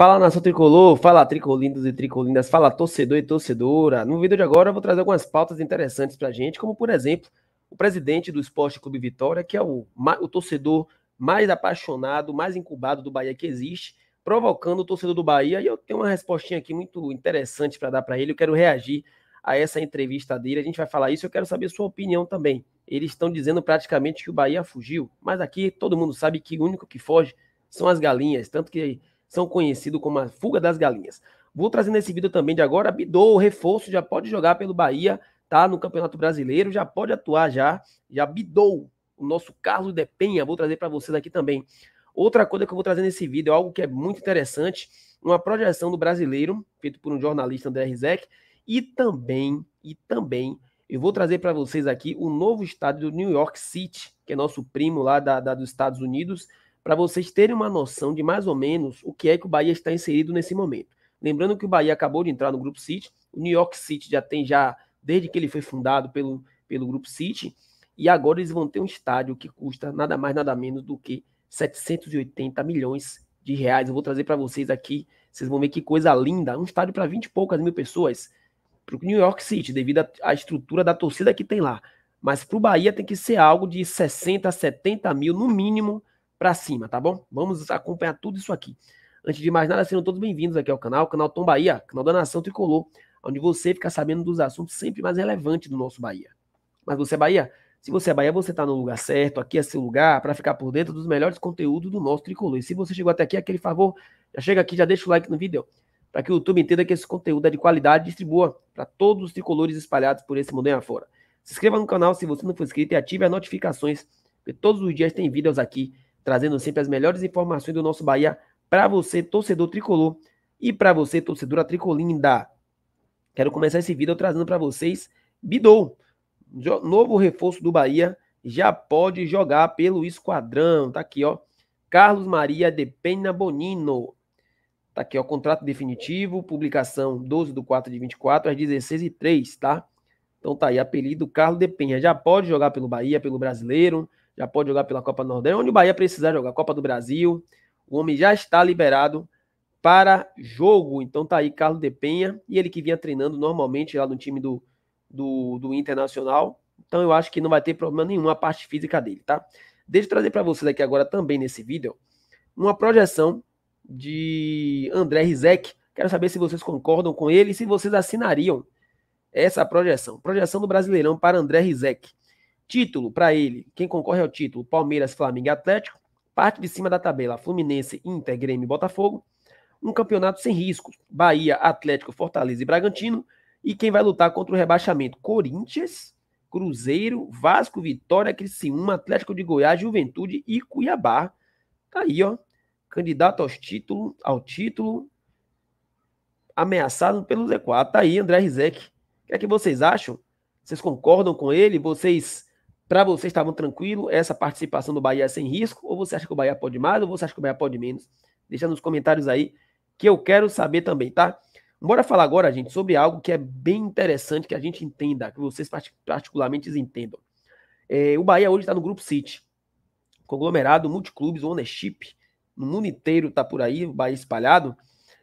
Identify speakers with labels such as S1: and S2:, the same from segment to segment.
S1: Fala nação tricolor, fala tricolindos e tricolindas, fala torcedor e torcedora. No vídeo de agora eu vou trazer algumas pautas interessantes para a gente, como por exemplo, o presidente do Esporte Clube Vitória, que é o, o torcedor mais apaixonado, mais incubado do Bahia que existe, provocando o torcedor do Bahia. E eu tenho uma respostinha aqui muito interessante para dar para ele. Eu quero reagir a essa entrevista dele. A gente vai falar isso. Eu quero saber sua opinião também. Eles estão dizendo praticamente que o Bahia fugiu, mas aqui todo mundo sabe que o único que foge são as galinhas. Tanto que são conhecidos como a fuga das galinhas. Vou trazer nesse vídeo também de agora, Bidou, reforço, já pode jogar pelo Bahia, tá? No Campeonato Brasileiro, já pode atuar já, já Bidou, o nosso Carlos de Penha, vou trazer para vocês aqui também. Outra coisa que eu vou trazer nesse vídeo, algo que é muito interessante, uma projeção do brasileiro, feito por um jornalista André Rizek, e também, e também, eu vou trazer para vocês aqui o novo estádio do New York City, que é nosso primo lá da, da, dos Estados Unidos, para vocês terem uma noção de mais ou menos o que é que o Bahia está inserido nesse momento. Lembrando que o Bahia acabou de entrar no Grupo City, o New York City já tem já desde que ele foi fundado pelo, pelo Grupo City, e agora eles vão ter um estádio que custa nada mais nada menos do que 780 milhões de reais. Eu vou trazer para vocês aqui, vocês vão ver que coisa linda, um estádio para 20 e poucas mil pessoas para o New York City, devido à estrutura da torcida que tem lá. Mas para o Bahia tem que ser algo de 60, 70 mil no mínimo para cima, tá bom? Vamos acompanhar tudo isso aqui. Antes de mais nada, sejam todos bem-vindos aqui ao canal, canal Tom Bahia, canal da Nação Tricolor, onde você fica sabendo dos assuntos sempre mais relevantes do nosso Bahia. Mas você é Bahia? Se você é Bahia, você está no lugar certo, aqui é seu lugar, para ficar por dentro dos melhores conteúdos do nosso Tricolor. E se você chegou até aqui, aquele favor, já chega aqui, já deixa o like no vídeo, para que o YouTube entenda que esse conteúdo é de qualidade e distribua para todos os tricolores espalhados por esse mundo aí afora. Se inscreva no canal se você não for inscrito e ative as notificações, porque todos os dias tem vídeos aqui trazendo sempre as melhores informações do nosso Bahia para você, torcedor tricolor, e para você, torcedora tricolinda. Quero começar esse vídeo trazendo para vocês Bidou, novo reforço do Bahia, já pode jogar pelo esquadrão, tá aqui, ó. Carlos Maria de Pena Bonino. Tá aqui, ó, contrato definitivo, publicação 12 do 4 de 24 às 16 h 03 tá? Então tá aí, apelido Carlos de Penha. Já pode jogar pelo Bahia, pelo Brasileiro, já pode jogar pela Copa Nordeste, onde o Bahia precisar jogar, Copa do Brasil. O homem já está liberado para jogo. Então tá aí Carlos de Penha, e ele que vinha treinando normalmente lá no time do, do, do Internacional. Então eu acho que não vai ter problema nenhum a parte física dele, tá? Deixa eu trazer para vocês aqui agora também nesse vídeo uma projeção de André Rizek. Quero saber se vocês concordam com ele e se vocês assinariam essa é a projeção. Projeção do Brasileirão para André Rizek. Título para ele. Quem concorre ao título? Palmeiras, Flamengo e Atlético. Parte de cima da tabela: Fluminense, Inter, Grêmio e Botafogo. Um campeonato sem riscos: Bahia, Atlético, Fortaleza e Bragantino. E quem vai lutar contra o rebaixamento? Corinthians, Cruzeiro, Vasco, Vitória, Criciúma, Atlético de Goiás, Juventude e Cuiabá. Tá aí, ó. Candidato aos título, ao título, ameaçado pelo Z4. Tá aí, André Rizek que é que vocês acham? Vocês concordam com ele? Vocês, para vocês, estavam tranquilo essa participação do Bahia é sem risco? Ou você acha que o Bahia pode mais? Ou você acha que o Bahia pode menos? Deixa nos comentários aí que eu quero saber também, tá? Bora falar agora, gente, sobre algo que é bem interessante que a gente entenda, que vocês particularmente entendam. É, o Bahia hoje está no Grupo City, conglomerado, multiclubes, ownership, no mundo inteiro está por aí, o Bahia espalhado.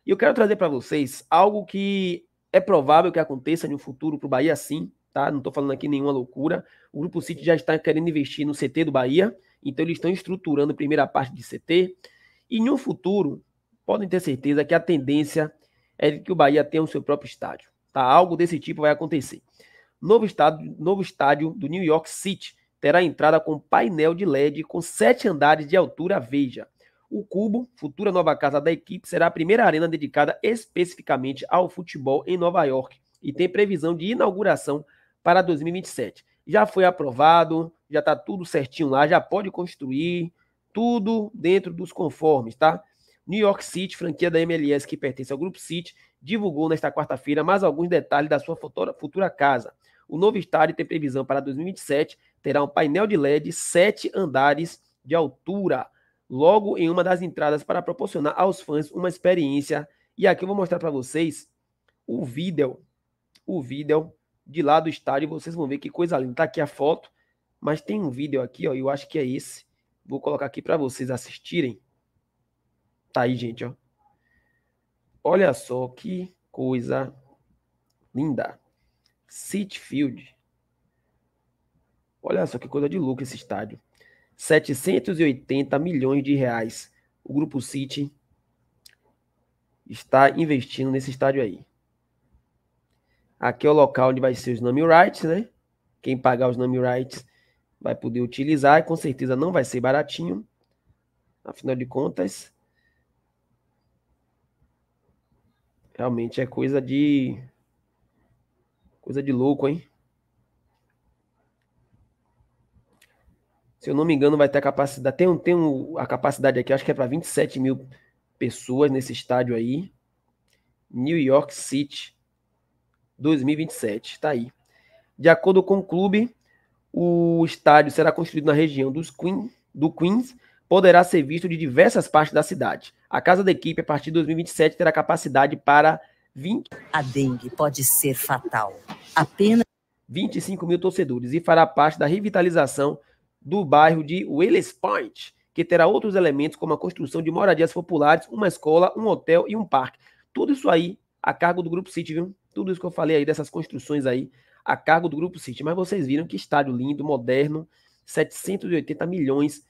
S1: E eu quero trazer para vocês algo que é provável que aconteça no futuro para o Bahia, sim. Tá? Não estou falando aqui nenhuma loucura. O Grupo City já está querendo investir no CT do Bahia, então eles estão estruturando a primeira parte de CT. E no futuro, podem ter certeza que a tendência é que o Bahia tenha o seu próprio estádio. Tá? Algo desse tipo vai acontecer. Novo estádio, novo estádio do New York City terá entrada com painel de LED com sete andares de altura, veja. O Cubo, futura nova casa da equipe, será a primeira arena dedicada especificamente ao futebol em Nova York e tem previsão de inauguração para 2027. Já foi aprovado, já está tudo certinho lá, já pode construir, tudo dentro dos conformes, tá? New York City, franquia da MLS que pertence ao Grupo City, divulgou nesta quarta-feira mais alguns detalhes da sua futura casa. O novo estádio tem previsão para 2027, terá um painel de LED de andares de altura logo em uma das entradas para proporcionar aos fãs uma experiência. E aqui eu vou mostrar para vocês o vídeo, o vídeo de lá do estádio, vocês vão ver que coisa linda. Tá aqui a foto, mas tem um vídeo aqui, ó, eu acho que é esse. Vou colocar aqui para vocês assistirem. Tá aí, gente, ó. Olha só que coisa linda. City Field. Olha só que coisa de louco esse estádio. 780 milhões de reais. O Grupo City está investindo nesse estádio aí. Aqui é o local onde vai ser os Nami Rights, né? Quem pagar os Nami Rights vai poder utilizar e com certeza não vai ser baratinho. Afinal de contas, realmente é coisa de coisa de louco, hein? Se eu não me engano, vai ter a capacidade. Tem, um, tem um, a capacidade aqui, acho que é para 27 mil pessoas nesse estádio aí. New York City 2027. Está aí. De acordo com o clube, o estádio será construído na região dos Queen, do Queens, poderá ser visto de diversas partes da cidade. A casa da equipe, a partir de 2027, terá capacidade para 20. A dengue pode ser fatal. Apenas 25 mil torcedores e fará parte da revitalização do bairro de Willis Point, que terá outros elementos como a construção de moradias populares, uma escola, um hotel e um parque. Tudo isso aí a cargo do Grupo City, viu? Tudo isso que eu falei aí dessas construções aí a cargo do Grupo City. Mas vocês viram que estádio lindo, moderno, 780 milhões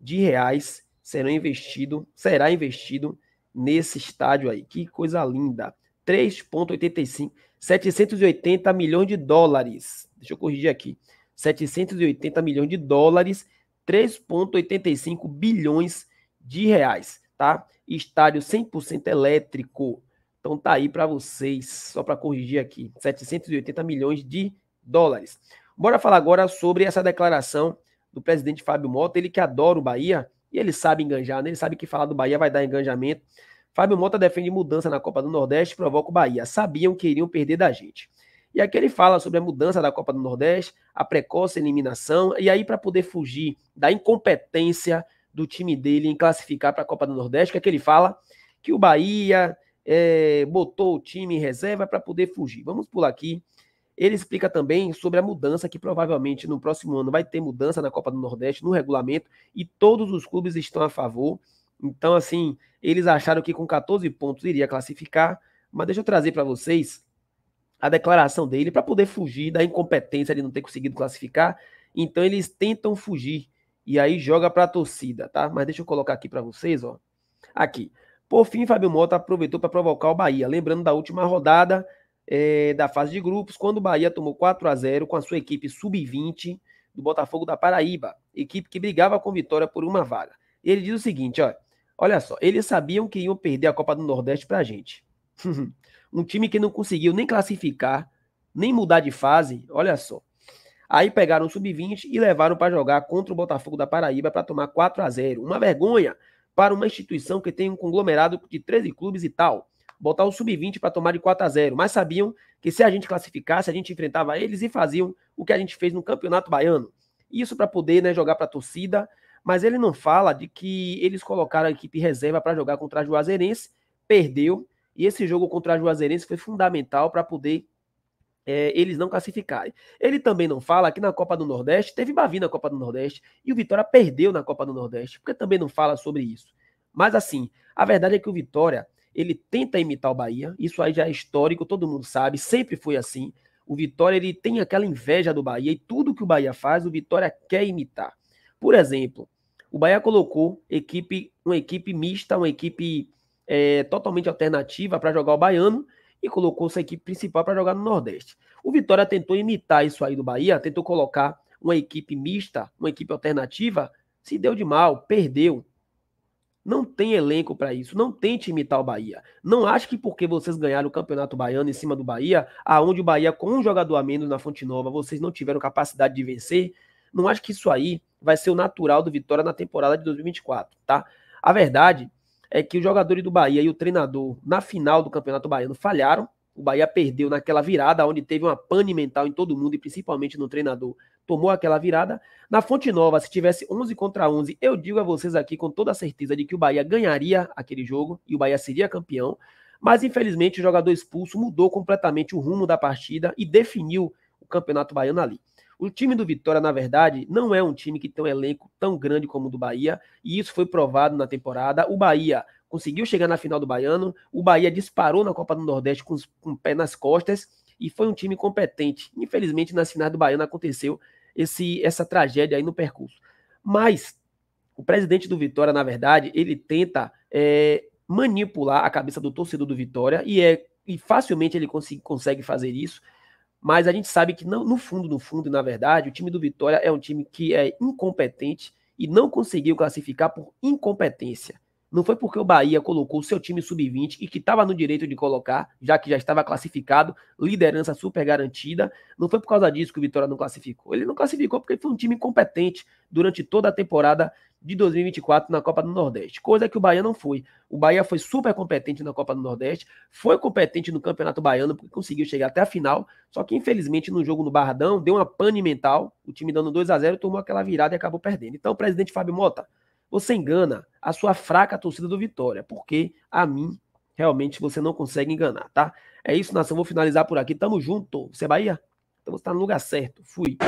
S1: de reais serão investido, será investido nesse estádio aí. Que coisa linda. 3.85, 780 milhões de dólares. Deixa eu corrigir aqui. 780 milhões de dólares, 3,85 bilhões de reais, tá? Estádio 100% elétrico. Então tá aí para vocês, só para corrigir aqui, 780 milhões de dólares. Bora falar agora sobre essa declaração do presidente Fábio Mota, ele que adora o Bahia e ele sabe enganjar, né? ele sabe que falar do Bahia vai dar enganjamento. Fábio Mota defende mudança na Copa do Nordeste e provoca o Bahia. Sabiam que iriam perder da gente. E aqui ele fala sobre a mudança da Copa do Nordeste, a precoce eliminação, e aí para poder fugir da incompetência do time dele em classificar para a Copa do Nordeste, que é que ele fala que o Bahia é, botou o time em reserva para poder fugir. Vamos pular aqui. Ele explica também sobre a mudança que provavelmente no próximo ano vai ter mudança na Copa do Nordeste, no regulamento, e todos os clubes estão a favor. Então, assim, eles acharam que com 14 pontos iria classificar, mas deixa eu trazer para vocês a declaração dele para poder fugir da incompetência de não ter conseguido classificar. Então eles tentam fugir e aí joga para a torcida, tá? Mas deixa eu colocar aqui para vocês, ó. Aqui. Por fim, Fábio Mota aproveitou para provocar o Bahia, lembrando da última rodada é, da fase de grupos, quando o Bahia tomou 4 a 0 com a sua equipe sub-20 do Botafogo da Paraíba, equipe que brigava com vitória por uma vaga. E ele diz o seguinte, ó, olha só, eles sabiam que iam perder a Copa do Nordeste para a gente. um time que não conseguiu nem classificar, nem mudar de fase, olha só. Aí pegaram o sub-20 e levaram para jogar contra o Botafogo da Paraíba para tomar 4 a 0. Uma vergonha para uma instituição que tem um conglomerado de 13 clubes e tal. Botar o sub-20 para tomar de 4 a 0, mas sabiam que se a gente classificasse, a gente enfrentava eles e faziam o que a gente fez no Campeonato Baiano. Isso para poder, né, jogar para a torcida, mas ele não fala de que eles colocaram a equipe reserva para jogar contra a Juazeirense, perdeu e esse jogo contra a Juazeirense foi fundamental para poder é, eles não classificarem. Ele também não fala que na Copa do Nordeste teve Bavi na Copa do Nordeste e o Vitória perdeu na Copa do Nordeste, porque também não fala sobre isso. Mas assim, a verdade é que o Vitória ele tenta imitar o Bahia, isso aí já é histórico, todo mundo sabe, sempre foi assim. O Vitória ele tem aquela inveja do Bahia e tudo que o Bahia faz, o Vitória quer imitar. Por exemplo, o Bahia colocou equipe, uma equipe mista, uma equipe é, totalmente alternativa para jogar o baiano e colocou sua equipe principal para jogar no Nordeste. O Vitória tentou imitar isso aí do Bahia, tentou colocar uma equipe mista, uma equipe alternativa, se deu de mal, perdeu. Não tem elenco para isso, não tente imitar o Bahia. Não acho que porque vocês ganharam o Campeonato Baiano em cima do Bahia, aonde o Bahia com um jogador a menos na Fonte Nova, vocês não tiveram capacidade de vencer, não acho que isso aí vai ser o natural do Vitória na temporada de 2024, tá? A verdade é que os jogadores do Bahia e o treinador, na final do Campeonato Baiano, falharam. O Bahia perdeu naquela virada, onde teve uma pane mental em todo mundo, e principalmente no treinador. Tomou aquela virada. Na Fonte Nova, se tivesse 11 contra 11, eu digo a vocês aqui com toda a certeza de que o Bahia ganharia aquele jogo e o Bahia seria campeão. Mas, infelizmente, o jogador expulso mudou completamente o rumo da partida e definiu o Campeonato Baiano ali. O time do Vitória, na verdade, não é um time que tem um elenco tão grande como o do Bahia, e isso foi provado na temporada. O Bahia conseguiu chegar na final do Baiano, o Bahia disparou na Copa do Nordeste com, com o pé nas costas, e foi um time competente. Infelizmente, na final do Baiano aconteceu esse, essa tragédia aí no percurso. Mas o presidente do Vitória, na verdade, ele tenta é, manipular a cabeça do torcedor do Vitória e é e facilmente ele consegue, consegue fazer isso mas a gente sabe que não, no fundo, no fundo, na verdade, o time do Vitória é um time que é incompetente e não conseguiu classificar por incompetência. Não foi porque o Bahia colocou seu time sub-20 e que estava no direito de colocar, já que já estava classificado, liderança super garantida. Não foi por causa disso que o Vitória não classificou. Ele não classificou porque foi um time incompetente durante toda a temporada de 2024 na Copa do Nordeste, coisa que o Bahia não foi. O Bahia foi super competente na Copa do Nordeste, foi competente no Campeonato Baiano, porque conseguiu chegar até a final, só que infelizmente no jogo no Barradão deu uma pane mental, o time dando 2 a 0 tomou aquela virada e acabou perdendo. Então, presidente Fábio Mota, você engana a sua fraca torcida do Vitória, porque a mim realmente você não consegue enganar, tá? É isso, nação, vou finalizar por aqui. Tamo junto. Você é Bahia? Então você tá no lugar certo. Fui.